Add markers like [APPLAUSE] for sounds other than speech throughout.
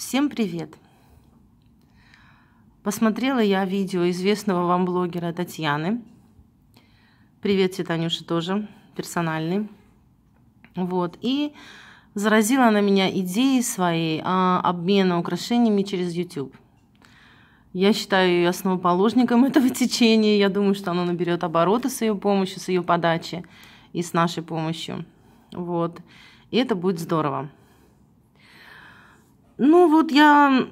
Всем привет! Посмотрела я видео известного вам блогера Татьяны. Привет, Танюша тоже, персональный. Вот, и заразила она меня идеей своей о а, обмене украшениями через YouTube. Я считаю ее основоположником [LAUGHS] этого течения. Я думаю, что она наберет обороты с ее помощью, с ее подачи и с нашей помощью. Вот. И это будет здорово. Ну вот я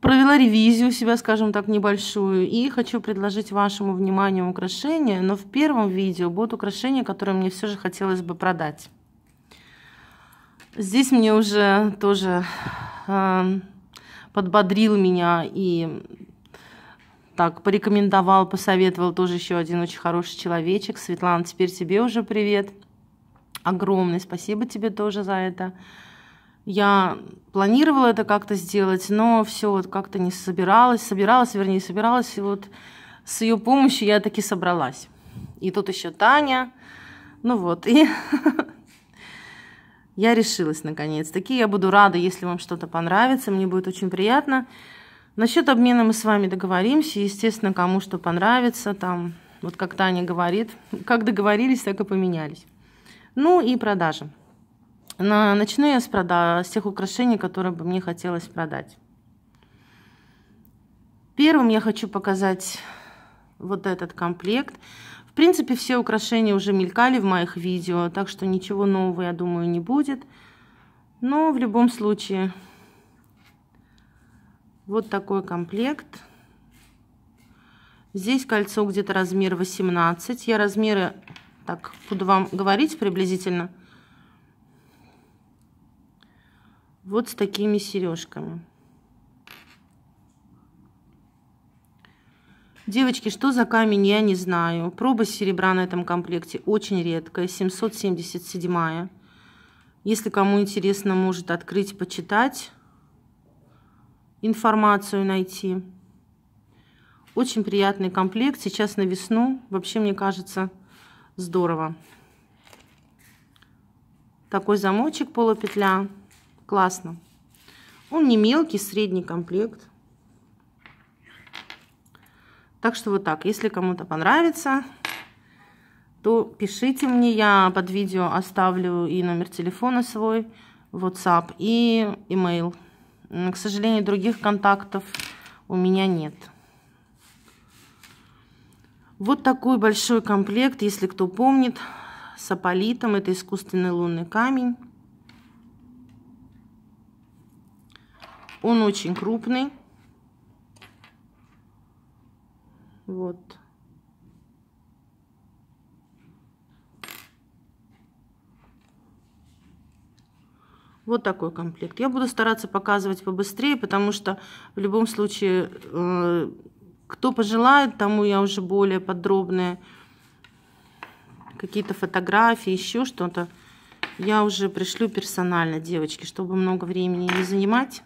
провела ревизию себя, скажем так, небольшую, и хочу предложить вашему вниманию украшения, но в первом видео будут украшения, которые мне все же хотелось бы продать. Здесь мне уже тоже э, подбодрил меня и так порекомендовал, посоветовал тоже еще один очень хороший человечек. Светлана, теперь тебе уже привет. Огромное спасибо тебе тоже за это. Я планировала это как-то сделать, но все вот как-то не собиралась, собиралась, вернее, собиралась, и вот с ее помощью я таки собралась. И тут еще Таня, ну вот, и [LAUGHS] я решилась наконец Такие Я буду рада, если вам что-то понравится, мне будет очень приятно. Насчет обмена мы с вами договоримся, естественно, кому что понравится, там, вот как Таня говорит, [LAUGHS] как договорились, так и поменялись. Ну и продажа. Начну я с, прода с тех украшений, которые бы мне хотелось продать. Первым я хочу показать вот этот комплект. В принципе, все украшения уже мелькали в моих видео, так что ничего нового, я думаю, не будет. Но в любом случае, вот такой комплект. Здесь кольцо где-то размер 18. Я размеры, так, буду вам говорить приблизительно, 18 вот с такими сережками. Девочки, что за камень, я не знаю. Проба серебра на этом комплекте очень редкая, 777 Если кому интересно, может открыть, почитать, информацию найти. Очень приятный комплект. Сейчас на весну. Вообще, мне кажется, здорово. Такой замочек полупетля. Классно. Он не мелкий, средний комплект. Так что вот так. Если кому-то понравится, то пишите мне. Я под видео оставлю и номер телефона свой, WhatsApp и email. К сожалению, других контактов у меня нет. Вот такой большой комплект, если кто помнит, с аполитом. Это искусственный лунный камень. Он очень крупный. Вот. Вот такой комплект. Я буду стараться показывать побыстрее, потому что в любом случае, э, кто пожелает, тому я уже более подробные какие-то фотографии, еще что-то. Я уже пришлю персонально, девочки, чтобы много времени не занимать.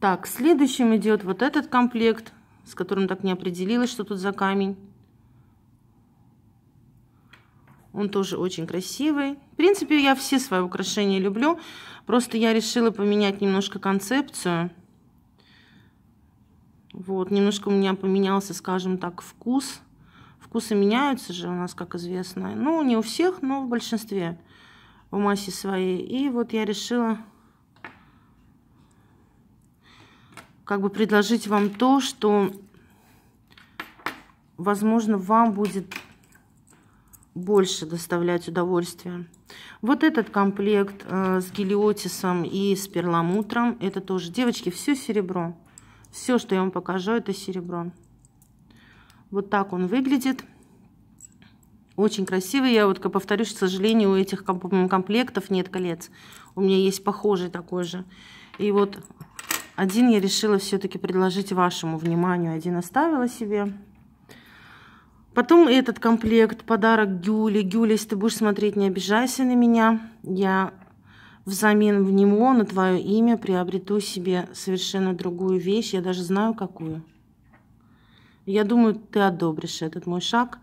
Так, следующим идет вот этот комплект, с которым так не определилась, что тут за камень. Он тоже очень красивый. В принципе, я все свои украшения люблю. Просто я решила поменять немножко концепцию. Вот, немножко у меня поменялся, скажем так, вкус. Вкусы меняются же у нас, как известно. Ну, не у всех, но в большинстве, в массе своей. И вот я решила как бы предложить вам то, что, возможно, вам будет больше доставлять удовольствие. Вот этот комплект э, с гелиотисом и с перламутром, это тоже, девочки, все серебро. Все, что я вам покажу, это серебро. Вот так он выглядит. Очень красивый. Я вот повторюсь, к сожалению, у этих комплектов нет колец. У меня есть похожий такой же. И вот один я решила все-таки предложить вашему вниманию, один оставила себе. Потом этот комплект, подарок Гюли. Гюли, если ты будешь смотреть, не обижайся на меня. Я взамен в него, на твое имя, приобрету себе совершенно другую вещь. Я даже знаю, какую. Я думаю, ты одобришь этот мой шаг.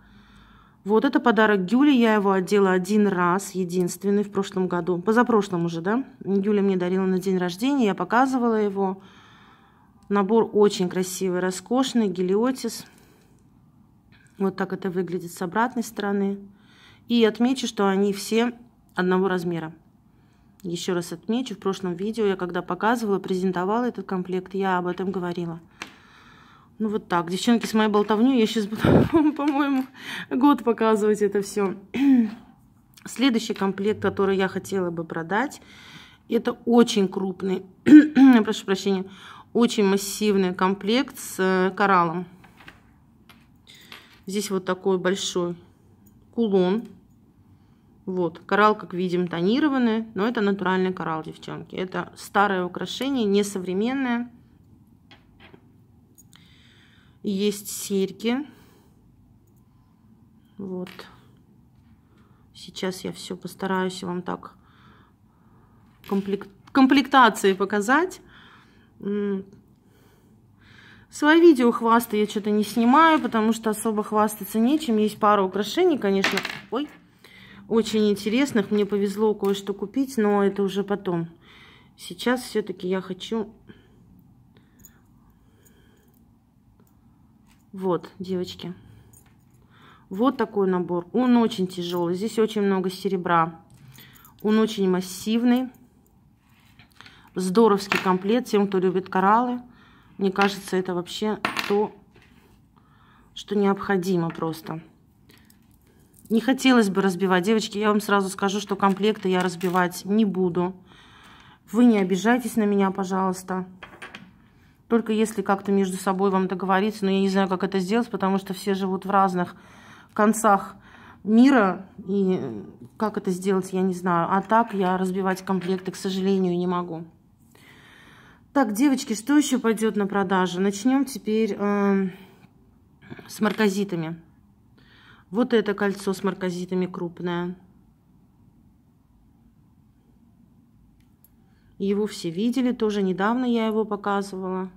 Вот это подарок Гюли, я его одела один раз, единственный в прошлом году, позапрошлом уже, да. Гюля мне дарила на день рождения, я показывала его. Набор очень красивый, роскошный, гелиотис. Вот так это выглядит с обратной стороны. И отмечу, что они все одного размера. Еще раз отмечу, в прошлом видео я когда показывала, презентовала этот комплект, я об этом говорила. Ну вот так, девчонки, с моей болтовней я сейчас буду, [LAUGHS] по-моему, год показывать это все. Следующий комплект, который я хотела бы продать, это очень крупный, [CLEARS THROAT] прошу прощения, очень массивный комплект с э, кораллом. Здесь вот такой большой кулон. Вот, коралл, как видим, тонированный, но это натуральный коралл, девчонки. Это старое украшение, несовременное есть серьги. Вот. Сейчас я все постараюсь вам так комплект, комплектации показать. Свои видео хвасты я что-то не снимаю, потому что особо хвастаться нечем. Есть пара украшений, конечно. Ой, очень интересных. Мне повезло кое-что купить, но это уже потом. Сейчас все-таки я хочу Вот, девочки. Вот такой набор. Он очень тяжелый. Здесь очень много серебра. Он очень массивный. Здоровский комплект. Тем, кто любит кораллы, мне кажется, это вообще то, что необходимо просто. Не хотелось бы разбивать. Девочки, я вам сразу скажу, что комплекты я разбивать не буду. Вы не обижайтесь на меня, пожалуйста. Только если как-то между собой вам договориться, но я не знаю, как это сделать, потому что все живут в разных концах мира, и как это сделать, я не знаю. А так я разбивать комплекты, к сожалению, не могу. Так, девочки, что еще пойдет на продажу? Начнем теперь э, с марказитами. Вот это кольцо с марказитами крупное. Его все видели, тоже недавно я его показывала.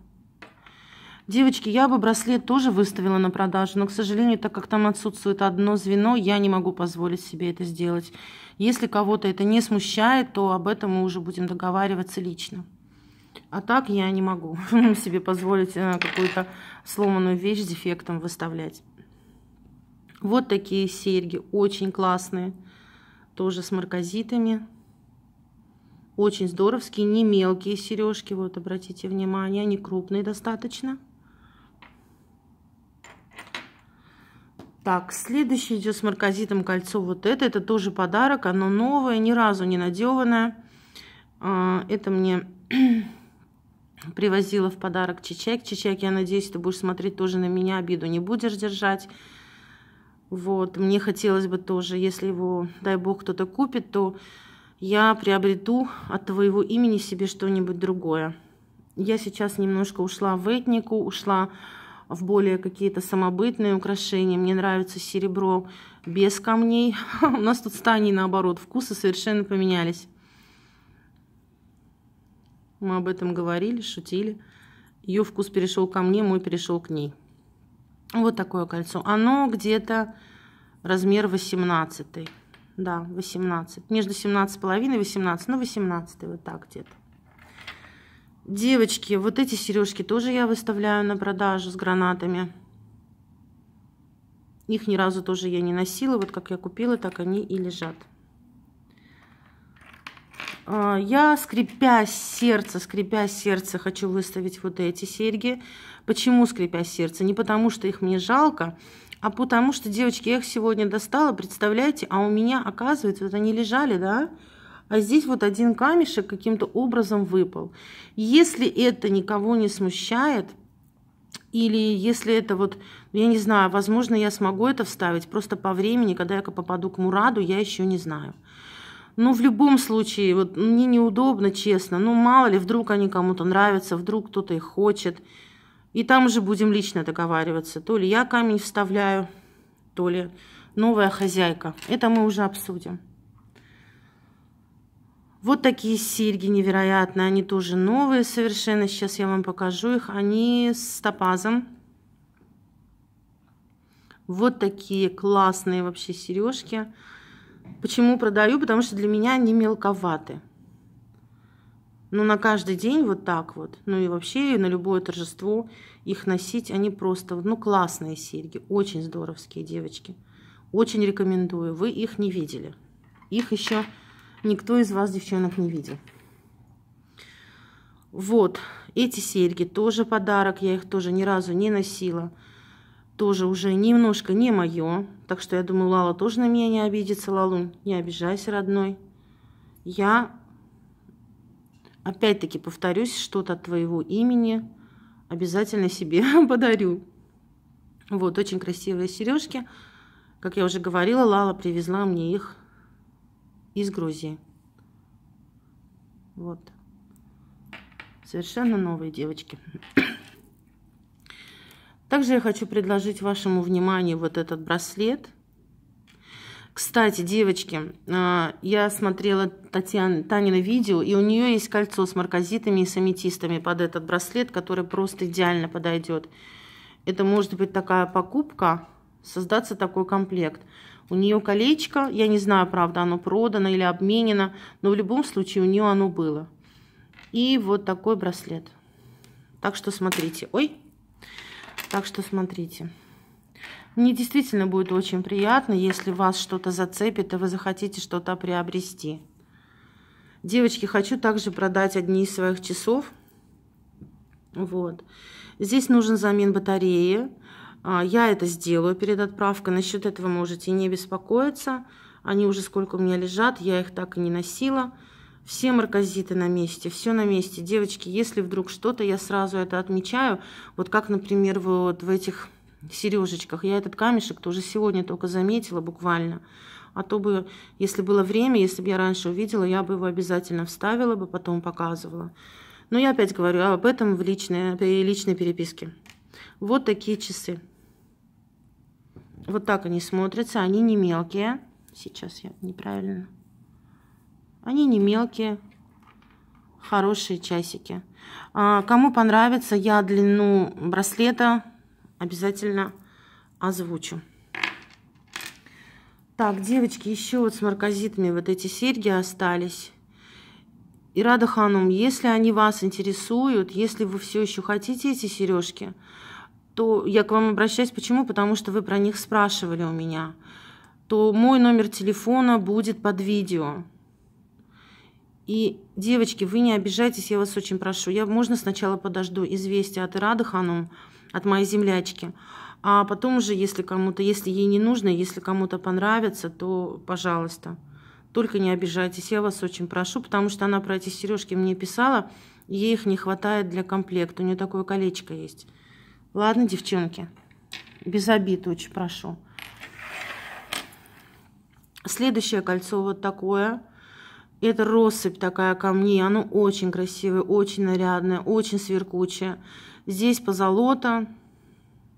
Девочки, я бы браслет тоже выставила на продажу, но, к сожалению, так как там отсутствует одно звено, я не могу позволить себе это сделать. Если кого-то это не смущает, то об этом мы уже будем договариваться лично. А так я не могу [LAUGHS] себе позволить э, какую-то сломанную вещь с дефектом выставлять. Вот такие серьги, очень классные, тоже с марказитами. Очень здоровские, не мелкие сережки, вот обратите внимание, они крупные достаточно. Так, следующий идет с марказитом кольцо вот это. Это тоже подарок, оно новое, ни разу не надеванное. А, это мне [CLEARS THROAT] привозила в подарок Чичек. Чичек, я надеюсь, ты будешь смотреть тоже на меня, обиду не будешь держать. Вот, мне хотелось бы тоже, если его, дай бог, кто-то купит, то я приобрету от твоего имени себе что-нибудь другое. Я сейчас немножко ушла в этнику, ушла в более какие-то самобытные украшения. Мне нравится серебро без камней. [LAUGHS] У нас тут стани наоборот, вкусы совершенно поменялись. Мы об этом говорили, шутили. Ее вкус перешел ко мне, мой перешел к ней. Вот такое кольцо. Оно где-то размер 18. Да, 18. Между 17,5 и 18. Ну, 18 вот так где-то. Девочки, вот эти сережки тоже я выставляю на продажу с гранатами. Их ни разу тоже я не носила. Вот как я купила, так они и лежат. А, я, скрипя сердце, скрипя сердце, хочу выставить вот эти серьги. Почему скрипя сердце? Не потому, что их мне жалко, а потому что, девочки, я их сегодня достала, представляете, а у меня, оказывается, вот они лежали, да, а здесь вот один камешек каким-то образом выпал. Если это никого не смущает, или если это вот, ну, я не знаю, возможно, я смогу это вставить, просто по времени, когда я попаду к Мураду, я еще не знаю. Но ну, в любом случае, вот мне неудобно, честно. Ну, мало ли, вдруг они кому-то нравятся, вдруг кто-то их хочет. И там уже будем лично договариваться. То ли я камень вставляю, то ли новая хозяйка. Это мы уже обсудим. Вот такие серьги невероятные, они тоже новые совершенно, сейчас я вам покажу их, они с топазом. Вот такие классные вообще сережки. Почему продаю? Потому что для меня они мелковаты. Ну, на каждый день вот так вот. Ну, и вообще на любое торжество их носить. Они просто, ну, классные серьги. Очень здоровские девочки. Очень рекомендую. Вы их не видели. Их еще никто из вас, девчонок, не видел. Вот, эти серьги тоже подарок, я их тоже ни разу не носила. Тоже уже немножко не мое, так что я думаю, Лала тоже на меня не обидится. Лалун, не обижайся, родной. Я, опять-таки, повторюсь, что-то от твоего имени обязательно себе [LAUGHS] подарю. Вот, очень красивые сережки. Как я уже говорила, Лала привезла мне их из Грузии. Вот. Совершенно новые девочки. Также я хочу предложить вашему вниманию вот этот браслет. Кстати, девочки, а, я смотрела Татьяна, Танина видео, и у нее есть кольцо с марказитами и с аметистами под этот браслет, который просто идеально подойдет. Это может быть такая покупка, создаться такой комплект. У нее колечко, я не знаю, правда, оно продано или обменено, но в любом случае у нее оно было. И вот такой браслет. Так что смотрите. Ой! Так что смотрите. Мне действительно будет очень приятно, если вас что-то зацепит, и вы захотите что-то приобрести. Девочки, хочу также продать одни из своих часов. Вот. Здесь нужен замен батареи. А, я это сделаю перед отправкой. Насчет этого можете не беспокоиться. Они уже сколько у меня лежат, я их так и не носила. Все марказиты на месте, все на месте. Девочки, если вдруг что-то, я сразу это отмечаю. Вот как, например, вот в этих сережечках. Я этот камешек тоже сегодня только заметила буквально. А то бы, если было время, если бы я раньше увидела, я бы его обязательно вставила бы, потом показывала. Но я опять говорю об этом в личной, личной переписке. Вот такие часы. Вот так они смотрятся, они не мелкие. Сейчас я неправильно. Они не мелкие, хорошие часики. А, кому понравится, я длину браслета обязательно озвучу. Так, девочки, еще вот с марказитами вот эти серьги остались. И Рада Ханум, если они вас интересуют, если вы все еще хотите эти сережки, то я к вам обращаюсь. Почему? Потому что вы про них спрашивали у меня. То мой номер телефона будет под видео. И, девочки, вы не обижайтесь, я вас очень прошу. Я, можно, сначала подожду известия от Ирады Ханум, от моей землячки. А потом уже, если кому-то, если ей не нужно, если кому-то понравится, то, пожалуйста, только не обижайтесь. Я вас очень прошу, потому что она про эти сережки мне писала, ей их не хватает для комплекта. У нее такое колечко есть. Ладно, девчонки, без обид очень прошу. Следующее кольцо вот такое. Это россыпь такая камней. Оно очень красивое, очень нарядное, очень сверкучее. Здесь позолота.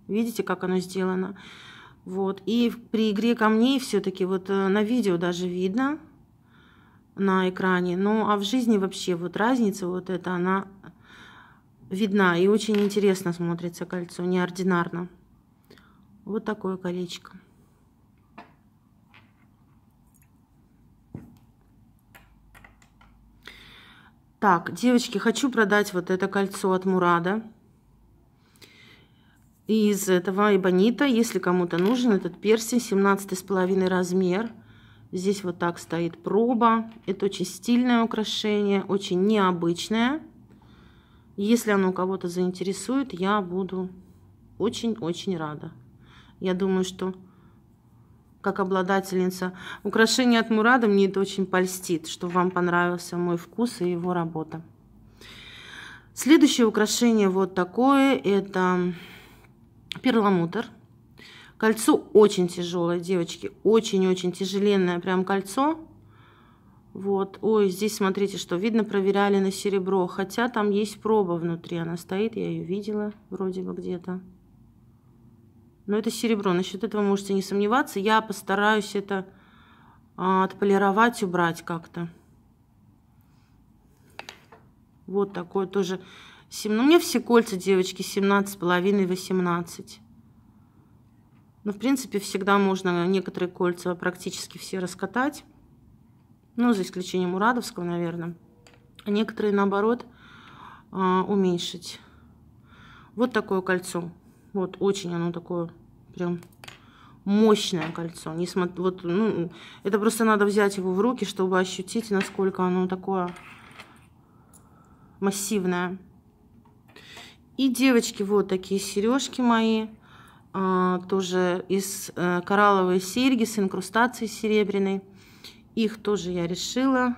Видите, как оно сделано? Вот. И при игре камней все-таки вот э, на видео даже видно на экране. Ну, а в жизни вообще вот разница вот эта, она видна и очень интересно смотрится кольцо, неординарно. Вот такое колечко. Так, девочки, хочу продать вот это кольцо от Мурада. Из этого эбонита, если кому-то нужен этот перстень, 17,5 размер. Здесь вот так стоит проба. Это очень стильное украшение, очень необычное если оно кого-то заинтересует, я буду очень-очень рада. Я думаю, что как обладательница украшения от Мурада, мне это очень польстит, что вам понравился мой вкус и его работа. Следующее украшение вот такое, это перламутр. Кольцо очень тяжелое, девочки, очень-очень тяжеленное прям кольцо. Вот, ой, здесь смотрите, что видно, проверяли на серебро, хотя там есть проба внутри, она стоит, я ее видела вроде бы где-то. Но это серебро, насчет этого можете не сомневаться, я постараюсь это а, отполировать, убрать как-то. Вот такое тоже. Ну, у меня все кольца, девочки, 17,5 и 18. Ну, в принципе, всегда можно некоторые кольца практически все раскатать ну, за исключением Урадовского, наверное, а некоторые, наоборот, а, уменьшить. Вот такое кольцо. Вот, очень оно такое прям мощное кольцо. Несмотря, вот, ну, это просто надо взять его в руки, чтобы ощутить, насколько оно такое массивное. И, девочки, вот такие сережки мои. А, тоже из а, коралловой серьги с инкрустацией серебряной. Их тоже я решила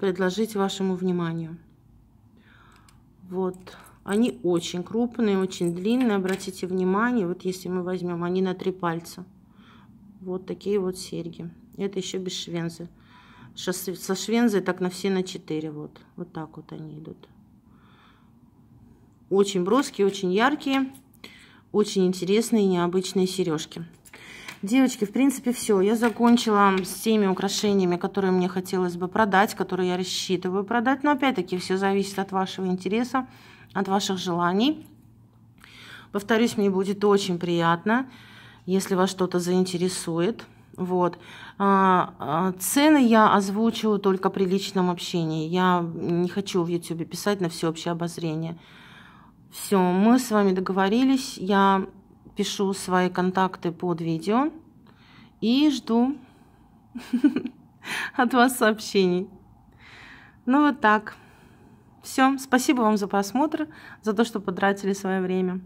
предложить вашему вниманию. Вот. Они очень крупные, очень длинные. Обратите внимание, вот если мы возьмем, они на три пальца. Вот такие вот серьги. Это еще без швензы. Со швензой так на все на 4. Вот, вот так вот они идут. Очень броские, очень яркие. Очень интересные и необычные сережки. Девочки, в принципе, все. Я закончила с теми украшениями, которые мне хотелось бы продать, которые я рассчитываю продать. Но, опять-таки, все зависит от вашего интереса, от ваших желаний. Повторюсь, мне будет очень приятно, если вас что-то заинтересует. Вот. А, а, цены я озвучу только при личном общении. Я не хочу в YouTube писать на всеобщее обозрение. Все, мы с вами договорились. Я пишу свои контакты под видео и жду [LAUGHS] от вас сообщений. Ну вот так. Все, спасибо вам за просмотр, за то, что потратили свое время.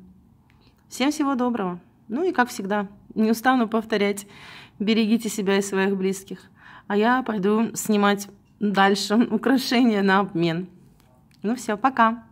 Всем всего доброго. Ну и как всегда, не устану повторять, берегите себя и своих близких. А я пойду снимать дальше [LAUGHS] украшения на обмен. Ну все, пока.